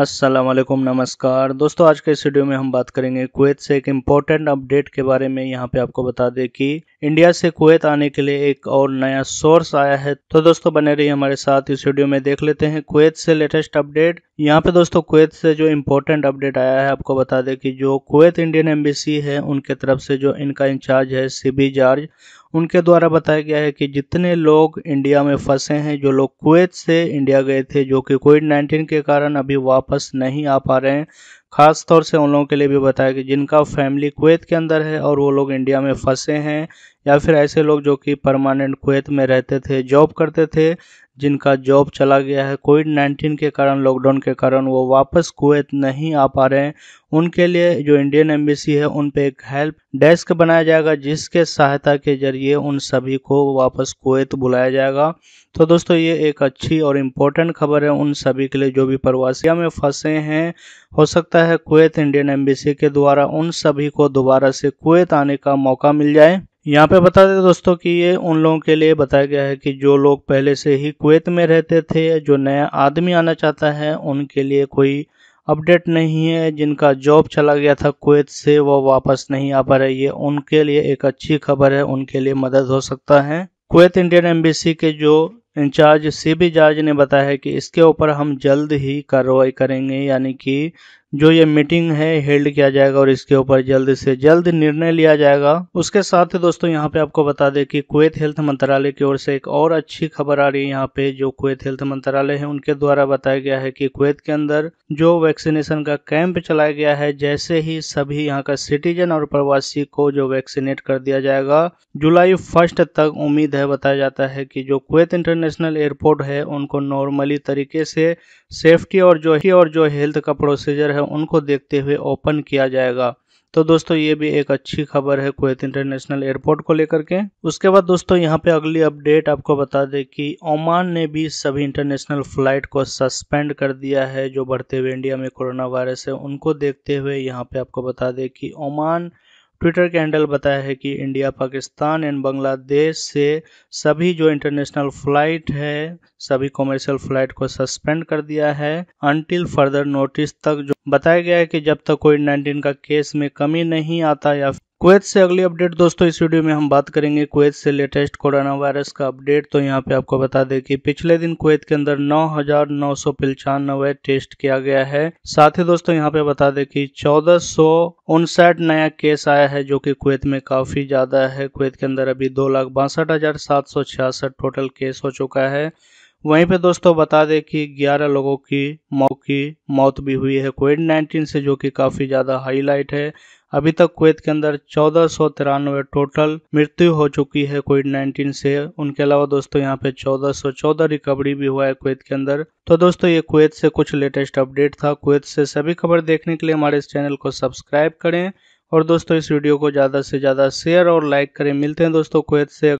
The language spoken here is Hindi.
असलम नमस्कार दोस्तों आज के इस वीडियो में हम बात करेंगे कुवैत से एक इम्पॉर्टेंट अपडेट के बारे में यहाँ पे आपको बता दें कि इंडिया से कुवैत आने के लिए एक और नया सोर्स आया है तो दोस्तों बने रहिए हमारे साथ इस वीडियो में देख लेते हैं कुवैत से लेटेस्ट अपडेट यहाँ पे दोस्तों कुवैत से जो इम्पोर्टेंट अपडेट आया है आपको बता दें कि जो कुवैत इंडियन एम्बेसी है उनके तरफ से जो इनका इंचार्ज है सीबी जार्ज उनके द्वारा बताया गया है कि जितने लोग इंडिया में फंसे हैं जो लोग कुवैत से इंडिया गए थे जो कि कोविड नाइन्टीन के कारण अभी वापस नहीं आ पा रहे हैं ख़ास तौर से उन लोगों के लिए भी बताया कि जिनका फैमिली कुवैत के अंदर है और वो लोग इंडिया में फंसे हैं या फिर ऐसे लोग जो कि परमानेंट कुवैत में रहते थे जॉब करते थे जिनका जॉब चला गया है कोविड नाइन्टीन के कारण लॉकडाउन के कारण वो वापस कुवैत नहीं आ पा रहे हैं उनके लिए जो इंडियन एम्बेसी है उन पे एक हेल्प डेस्क बनाया जाएगा जिसके सहायता के जरिए उन सभी को वापस कुवैत बुलाया जाएगा तो दोस्तों ये एक अच्छी और इम्पोर्टेंट खबर है उन सभी के लिए जो भी प्रवासिया में फंसे हैं हो सकता है कुवैत इंडियन एम्बेसी के द्वारा उन सभी को दोबारा से कुवैत आने का मौका मिल जाए यहाँ पे बता दें दोस्तों कि ये उन लोगों के लिए बताया गया है कि जो लोग पहले से ही कुवैत में रहते थे जो नया आदमी आना चाहता है उनके लिए कोई अपडेट नहीं है जिनका जॉब चला गया था कुवैत से वो वापस नहीं आ पा रहे ये उनके लिए एक अच्छी खबर है उनके लिए मदद हो सकता है कुवैत इंडियन एम्बेसी के जो इंचार्ज सी बी जार्ज ने बताया है कि इसके ऊपर हम जल्द ही कार्रवाई करेंगे यानी कि जो ये मीटिंग है हेल्ड किया जाएगा और इसके ऊपर जल्द से जल्द निर्णय लिया जाएगा उसके साथ ही दोस्तों यहाँ पे आपको बता दें कि कुवैत हेल्थ मंत्रालय की ओर से एक और अच्छी खबर आ रही है यहाँ पे जो कुवैत हेल्थ मंत्रालय है उनके द्वारा बताया गया है कि कुवैत के अंदर जो वैक्सीनेशन का कैंप चलाया गया है जैसे ही सभी यहाँ का सिटीजन और प्रवासी को जो वैक्सीनेट कर दिया जाएगा जुलाई फर्स्ट तक उम्मीद है बताया जाता है कि जो कुवैत इंटरनेशनल एयरपोर्ट है उनको नॉर्मली तरीके से सेफ्टी और जो ही और जो हेल्थ का प्रोसीजर है उनको देखते हुए ओपन किया जाएगा तो दोस्तों ये भी एक अच्छी खबर है कुवैत इंटरनेशनल एयरपोर्ट को लेकर के उसके बाद दोस्तों यहाँ पे अगली अपडेट आपको बता दें कि ओमान ने भी सभी इंटरनेशनल फ्लाइट को सस्पेंड कर दिया है जो बढ़ते हुए इंडिया में कोरोना वायरस है उनको देखते हुए यहाँ पे आपको बता दें कि ओमान ट्विटर के हैंडल बताया है कि इंडिया पाकिस्तान एंड बांग्लादेश से सभी जो इंटरनेशनल फ्लाइट है सभी कॉमर्शियल फ्लाइट को सस्पेंड कर दिया है अनटिल फर्दर नोटिस तक जो बताया गया है कि जब तक कोविड नाइन्टीन का केस में कमी नहीं आता या कुवैत से अगली अपडेट दोस्तों इस वीडियो में हम बात करेंगे कुवैत से लेटेस्ट कोरोना वायरस का अपडेट तो यहाँ पे आपको बता दें कि पिछले दिन कुवैत के अंदर नौ हजार नौ सौ पंचानवे टेस्ट किया गया है साथ ही दोस्तों यहाँ पे बता दें कि चौदह सौ उनसठ नया केस आया है जो कि कुवैत में काफी ज्यादा है कुवैत के अंदर अभी दो लाख बासठ हजार सात सौ छियासठ टोटल केस हो चुका है वहीं पे दोस्तों बता दें कि 11 लोगों की मौत की मौत भी हुई है कोविड 19 से जो कि काफ़ी ज़्यादा हाईलाइट है अभी तक कुवैत के अंदर चौदह सौ तिरानवे टोटल मृत्यु हो चुकी है कोविड नाइन्टीन से उनके अलावा दोस्तों यहाँ पे चौदह सौ चौदह रिकवरी भी हुआ है कुवैत के अंदर तो दोस्तों ये कुवैत से कुछ लेटेस्ट अपडेट था कुवैत से सभी खबर देखने के लिए हमारे इस चैनल को सब्सक्राइब करें और दोस्तों इस वीडियो को ज़्यादा से ज़्यादा शेयर और लाइक करें मिलते हैं दोस्तों कुवैत से